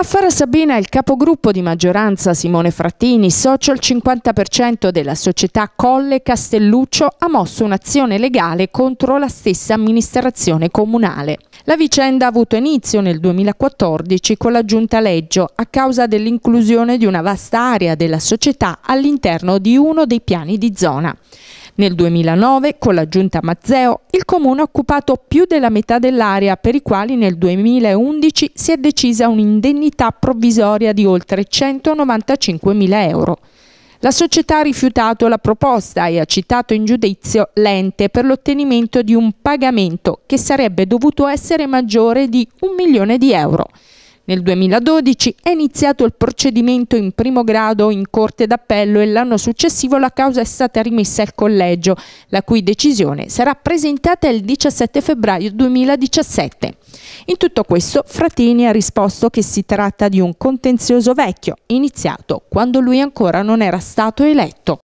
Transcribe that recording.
A Fara Sabina il capogruppo di maggioranza Simone Frattini, socio al 50% della società Colle Castelluccio, ha mosso un'azione legale contro la stessa amministrazione comunale. La vicenda ha avuto inizio nel 2014 con la giunta Leggio a causa dell'inclusione di una vasta area della società all'interno di uno dei piani di zona. Nel 2009, con l'aggiunta Mazzeo, il comune ha occupato più della metà dell'area per i quali nel 2011 si è decisa un'indennità provvisoria di oltre 195.000 euro. La società ha rifiutato la proposta e ha citato in giudizio l'ente per l'ottenimento di un pagamento che sarebbe dovuto essere maggiore di un milione di euro. Nel 2012 è iniziato il procedimento in primo grado in Corte d'Appello e l'anno successivo la causa è stata rimessa al collegio, la cui decisione sarà presentata il 17 febbraio 2017. In tutto questo Fratini ha risposto che si tratta di un contenzioso vecchio, iniziato quando lui ancora non era stato eletto.